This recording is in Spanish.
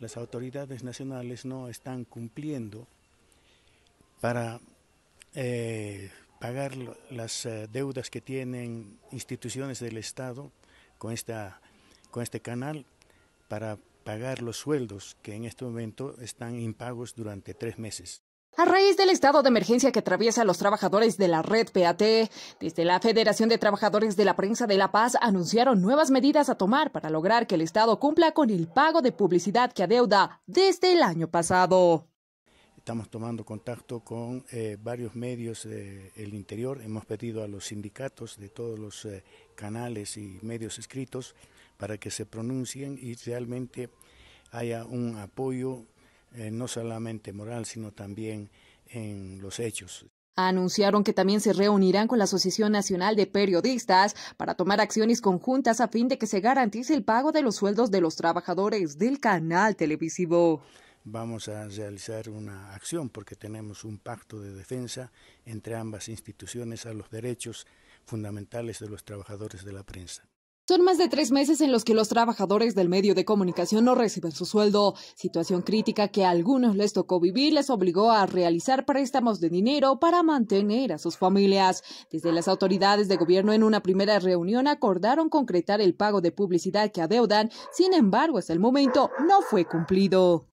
las autoridades nacionales no están cumpliendo para eh, pagar las eh, deudas que tienen instituciones del Estado con, esta, con este canal, para pagar los sueldos que en este momento están impagos durante tres meses. A raíz del estado de emergencia que atraviesa los trabajadores de la red PAT, desde la Federación de Trabajadores de la Prensa de La Paz anunciaron nuevas medidas a tomar para lograr que el Estado cumpla con el pago de publicidad que adeuda desde el año pasado. Estamos tomando contacto con eh, varios medios del eh, interior. Hemos pedido a los sindicatos de todos los eh, canales y medios escritos para que se pronuncien y realmente haya un apoyo eh, no solamente moral, sino también en los hechos. Anunciaron que también se reunirán con la Asociación Nacional de Periodistas para tomar acciones conjuntas a fin de que se garantice el pago de los sueldos de los trabajadores del canal televisivo. Vamos a realizar una acción porque tenemos un pacto de defensa entre ambas instituciones a los derechos fundamentales de los trabajadores de la prensa. Son más de tres meses en los que los trabajadores del medio de comunicación no reciben su sueldo, situación crítica que a algunos les tocó vivir les obligó a realizar préstamos de dinero para mantener a sus familias. Desde las autoridades de gobierno en una primera reunión acordaron concretar el pago de publicidad que adeudan, sin embargo, hasta el momento no fue cumplido.